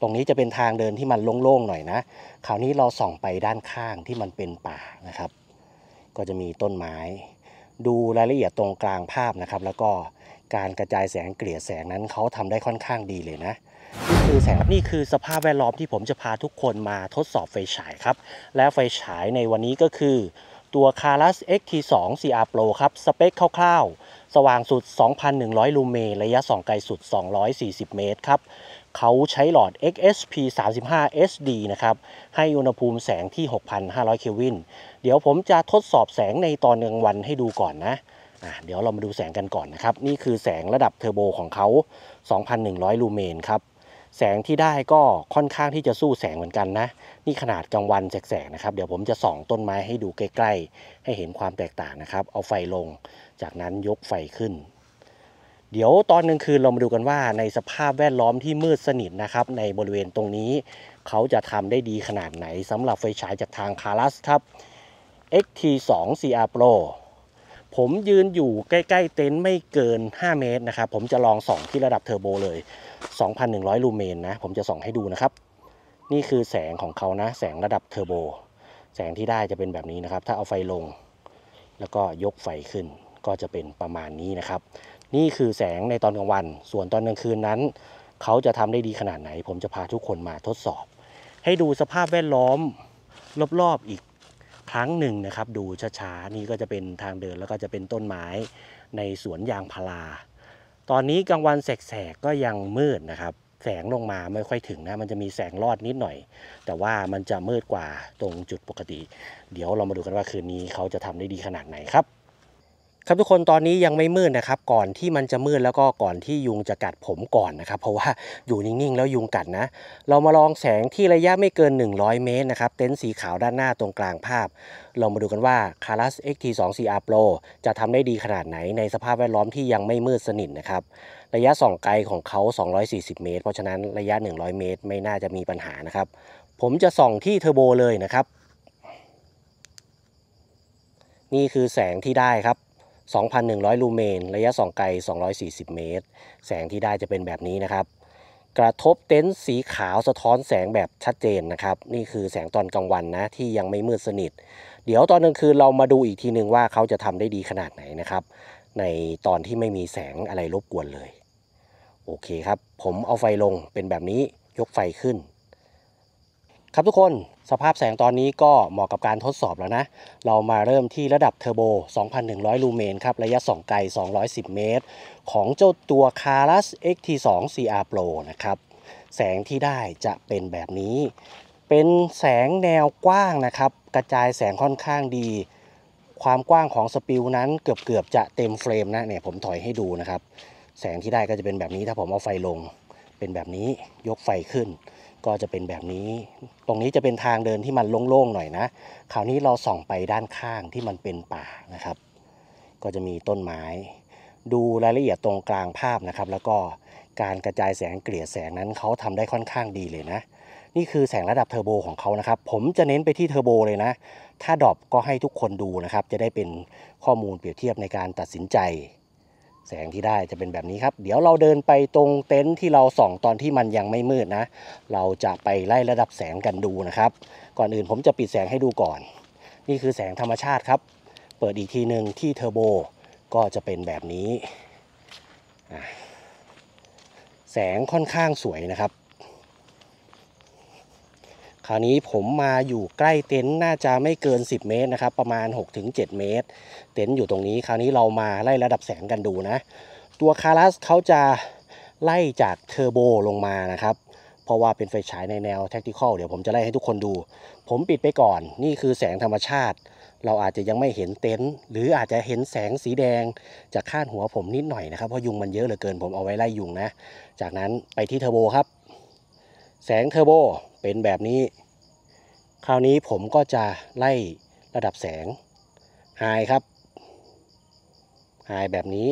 ตรงนี้จะเป็นทางเดินที่มันโล่งๆหน่อยนะคราวนี้เราส่องไปด้านข้างที่มันเป็นป่านะครับ ก็จะมีต้นไม้ ดูรายละเอียดตรงกลางภาพนะครับแล้วก็การกระจายแสงเกลี่ยแสงนั้นเขาทำได้ค่อนข้างดีเลยนะนี่คือแสงนี่คือสภาพแวดล้อมที่ผมจะพาทุกคนมาทดสอบไฟฉายครับ และไฟฉายในวันนี้ก็คือตัว c a r a s XT2 CR Pro ครับ สเปคคร่าวๆ สว่างสุด 2,100ลูเมน ระยะส่องไกลสุด 240 เมตรครับ เขาใช้หลอด XSP 35 SD นะครับ ให้อุณหภูมิแสงที่ 6,500เคลวิน เดี๋ยวผมจะทดสอบแสงในตอนกลางวันให้ดูก่อนนะะเดี๋ยวเรามาดูแสงกันก่อนนะครับ นี่คือแสงระดับเทอร์โบของเขา2,100ลูเมนครับแสงที่ได้ก็ค่อนข้างที่จะสู้แสงเหมือนกันนะ นี่ขนาดกลางวันแสกนะครับเดี๋ยวผมจะส่องต้นไม้ให้ดูใกล้ๆ ให้เห็นความแตกต่างนะครับ เอาไฟลง จากนั้นยกไฟขึ้น เดี๋ยวตอนกลางคืนเรามาดูกันว่าในสภาพแวดล้อมที่มืดสนิทนะครับในบริเวณตรงนี้เขาจะทำได้ดีขนาดไหนสำหรับไฟฉายจากทางคารัส ครับ XT2 CR Pro ผมยืนอยู่ใกล้ๆเต็นท์ไม่เกิน 5 เมตรนะครับผมจะลองส่องที่ระดับเทอร์โบเลย 2,100 ลูเมนนะผมจะส่องให้ดูนะครับนี่คือแสงของเขานะ แสงระดับเทอร์โบแสงที่ได้จะเป็นแบบนี้นะครับถ้าเอาไฟลง แล้วก็ยกไฟขึ้นก็จะเป็นประมาณนี้นะครับ นี่คือแสงในตอนกลางวัน ส่วนตอนกลางคืนนั้น เขาจะทำได้ดีขนาดไหน ผมจะพาทุกคนมาทดสอบ ให้ดูสภาพแวดล้อมรอบๆอีกครั้งหนึ่งนะครับ ดูช้าๆ นี่ก็จะเป็นทางเดินแล้วก็จะเป็นต้นไม้ในสวนยางพาราตอนนี้กลางวันแสกๆ ก็ยังมืดนะครับ แสงลงมาไม่ค่อยถึงนะ มันจะมีแสงลอดนิดหน่อย แต่ว่ามันจะมืดกว่าตรงจุดปกติ เดี๋ยวเรามาดูกันว่าคืนนี้เขาจะทำได้ดีขนาดไหนครับครับทุกคนตอนนี้ยังไม่มืดนะครับ ก่อนที่มันจะมืดแล้วก็ก่อนที่ยุงจะกัดผมก่อนนะครับ เพราะว่าอยู่นิ่งๆแล้วยุงกัดนะ เรามาลองแสงที่ระยะไม่เกิน 100 เมตรนะครับเต็นท์สีขาวด้านหน้าตรงกลางภาพ เรามาดูกันว่า c a r งซ XT2CR Pro จะทำได้ดีขนาดไหนในสภาพแวดล้อมที่ยังไม่มืดสนิทนะครับ ระยะส่องไกลของเขา 240 เมตร เพราะฉะนั้นระยะ 100 เมตร ไม่น่าจะมีปัญหานะครับ ผมจะส่องที่เทอร์โบเลยนะครับนี่คือแสงที่ได้ครับ2,100 ลูเมน ระยะส่องไกล 240 เมตร แสงที่ได้จะเป็นแบบนี้นะครับ กระทบเต็นท์สีขาวสะท้อนแสงแบบชัดเจนนะครับ นี่คือแสงตอนกลางวันนะ ที่ยังไม่มืดสนิท เดี๋ยวตอนกลางคืนเรามาดูอีกทีหนึ่งว่าเขาจะทำได้ดีขนาดไหนนะครับ ในตอนที่ไม่มีแสงอะไรรบกวนเลย โอเคครับ ผมเอาไฟลงเป็นแบบนี้ยกไฟขึ้นครับทุกคนสภาพแสงตอนนี้ก็เหมาะกับการทดสอบแล้วนะ เรามาเริ่มที่ระดับเทอร์โบ 2,100 ลูเมนครับระยะสองไกล 210 เมตร ของเจ้าตัว c a r ั s XT2 CR Pro นะครับ แสงที่ได้จะเป็นแบบนี้ เป็นแสงแนวกว้างนะครับ กระจายแสงค่อนข้างดี ความกว้างของสปิลนั้นเกือบเกือบจะเต็มเฟรมนะเนี่ยผมถอยให้ดูนะครับ แสงที่ได้ก็จะเป็นแบบนี้ถ้าผมเอาไฟลง เป็นแบบนี้ยกไฟขึ้นก็จะเป็นแบบนี้ ตรงนี้จะเป็นทางเดินที่มันโล่งๆหน่อยนะ คราวนี้เราส่องไปด้านข้างที่มันเป็นป่านะครับ ก็จะมีต้นไม้ ดูรายละเอียดตรงกลางภาพนะครับ แล้วก็การกระจายแสงเกลี่ยแสงนั้นเขาทำได้ค่อนข้างดีเลยนะ นี่คือแสงระดับเทอร์โบของเขานะครับ ผมจะเน้นไปที่เทอร์โบเลยนะ ถ้าดรอปก็ให้ทุกคนดูนะครับ จะได้เป็นข้อมูลเปรียบเทียบในการตัดสินใจแสงที่ได้จะเป็นแบบนี้ครับ เดี๋ยวเราเดินไปตรงเต็นท์ที่เราส่องตอนที่มันยังไม่มืดนะ เราจะไปไล่ระดับแสงกันดูนะครับ ก่อนอื่นผมจะปิดแสงให้ดูก่อน นี่คือแสงธรรมชาติครับ เปิดอีกทีหนึ่งที่เทอร์โบก็จะเป็นแบบนี้แสงค่อนข้างสวยนะครับราวนี้ผมมาอยู่ใกล้เต็นท์น่าจะไม่เกิน 10 เมตร นะครับ ประมาณ 6-7 เมตร เต็นท์อยู่ตรงนี้คราวนี้เรามาไล่ระดับแสงกันดูนะ ตัวคารัสเขาจะไล่จากเทอร์โบลงมานะครับ เพราะว่าเป็นไฟฉายในแนวแท็กติคอลเดี๋ยวผมจะไล่ให้ทุกคนดู ผมปิดไปก่อน นี่คือแสงธรรมชาติ เราอาจจะยังไม่เห็นเต็นท์หรืออาจจะเห็นแสงสีแดงจากข้านหัวผมนิดหน่อยนะครับเพราะยุงมันเยอะเหลือเกินผมเอาไว้ไล่ยุงนะจากนั้นไปที่เทอร์โบครับแสงเทอร์โบเป็นแบบนี้ คราวนี้ผมก็จะไล่ระดับแสงหายครับหายแบบนี้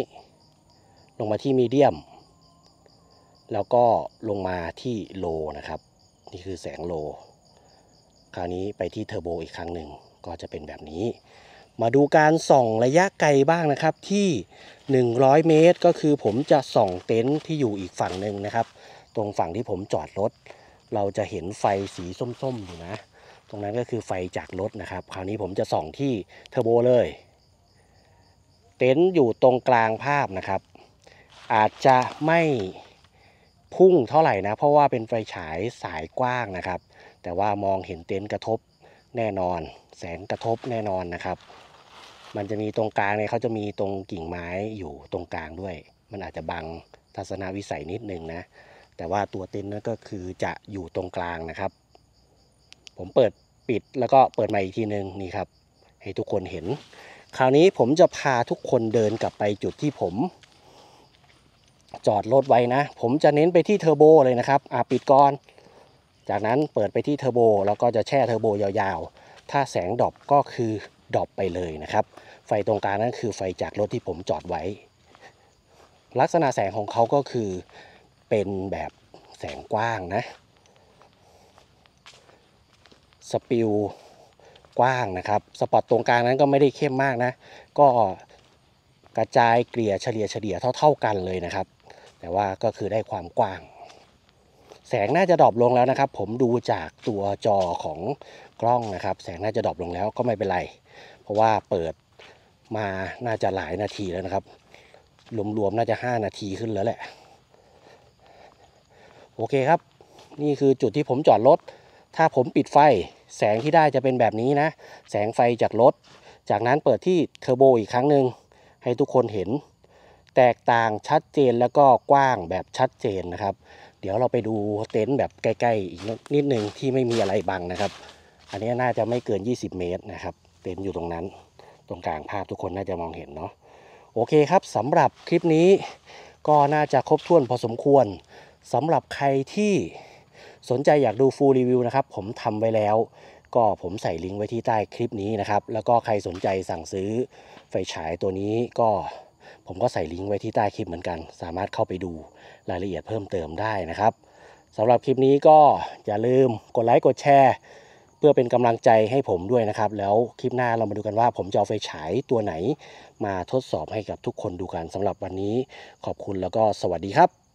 ลงมาที่มีเดียม แล้วก็ลงมาที่โลนะครับ นี่คือแสงโล คราวนี้ไปที่เทอร์โบอีกครั้งหนึ่ง ก็จะเป็นแบบนี้ มาดูการส่องระยะไกลบ้างนะครับที่ 100 เมตร ก็คือผมจะส่องเต็นท์ ที่อยู่อีกฝั่งหนึ่งนะครับ ตรงฝั่งที่ผมจอดรถเราจะเห็นไฟสีส้มๆอยู่นะ ตรงนั้นก็คือไฟจากรถนะครับ คราวนี้ผมจะส่องที่เทอร์โบเลย เต็นท์อยู่ตรงกลางภาพนะครับ อาจจะไม่พุ่งเท่าไหร่นะเพราะว่าเป็นไฟฉายสายกว้างนะครับ แต่ว่ามองเห็นเต็นท์กระทบแน่นอน แสงกระทบแน่นอนนะครับ มันจะมีตรงกลางเนี่ยเขาจะมีตรงกิ่งไม้อยู่ตรงกลางด้วย มันอาจจะบังทัศนวิสัยนิดนึงนะแต่ว่าตัวเต็นท์นั่นก็คือจะอยู่ตรงกลางนะครับ ผมเปิดปิดแล้วก็เปิดใหม่อีกทีหนึ่งนี่ครับ ให้ทุกคนเห็น คราวนี้ผมจะพาทุกคนเดินกลับไปจุดที่ผม จอดรถไว้นะ ผมจะเน้นไปที่เทอร์โบเลยนะครับอ่าปิดก่อน จากนั้นเปิดไปที่เทอร์โบ แล้วก็จะแช่เทอร์โบยาวๆ ถ้าแสงดอบก็คือดอบไปเลยนะครับ ไฟตรงกลางนั่นคือไฟจากรถที่ผมจอดไว้ ลักษณะแสงของเขาก็คือเป็นแบบแสงกว้างนะ สปิลกว้างนะครับสปอตตรงกลางนั้นก็ไม่ได้เข้มมากนะ ก็กระจายเกลี่ยเฉลี่ยเฉลี่ยเท่าๆกันเลยนะครับแต่ว่าก็คือได้ความกว้าง แสงน่าจะดอบลงแล้วนะครับ ผมดูจากตัวจอของกล้องนะครับ แสงน่าจะดอบลงแล้วก็ไม่เป็นไร เพราะว่าเปิดมาน่าจะหลายนาทีแล้วนะครับรวมๆน่าจะ 5 นาทีขึ้นแล้วแหละโอเคครับ นี่คือจุดที่ผมจอดรถ ถ้าผมปิดไฟ แสงที่ได้จะเป็นแบบนี้นะ แสงไฟจากรถ จากนั้นเปิดที่เทอร์โบอีกครั้งหนึ่งให้ทุกคนเห็น แตกต่างชัดเจนแล้วก็กว้างแบบชัดเจนนะครับ เดี๋ยวเราไปดูเต็นท์แบบใกล้ๆอีกนิดนึง ที่ไม่มีอะไรบังนะครับ อันนี้น่าจะไม่เกิน 20 เมตรนะครับ เต็นท์อยู่ตรงนั้น ตรงกลางภาพทุกคนน่าจะมองเห็นเนาะ โอเคครับสำหรับคลิปนี้ก็น่าจะครบถ้วนพอสมควรสำหรับใครที่สนใจอยากดูฟูลรีวิวนะครับ ผมทำไว้แล้ว ก็ผมใส่ลิงก์ไว้ที่ใต้คลิปนี้นะครับ แล้วก็ใครสนใจสั่งซื้อ ไฟฉายตัวนี้ ก็ผมก็ใส่ลิงก์ไว้ที่ใต้คลิปเหมือนกันสามารถเข้าไปดูรายละเอียดเพิ่มเติมได้นะครับสำหรับคลิปนี้ก็อย่าลืมกดไลค์กดแชร์เพื่อเป็นกำลังใจให้ผมด้วยนะครับ แล้วคลิปหน้าเรามาดูกันว่าผมจะเอาไฟฉายตัวไหน มาทดสอบให้กับทุกคนดูกันสำหรับวันนี้ขอบคุณแล้วก็สวัสดีครับ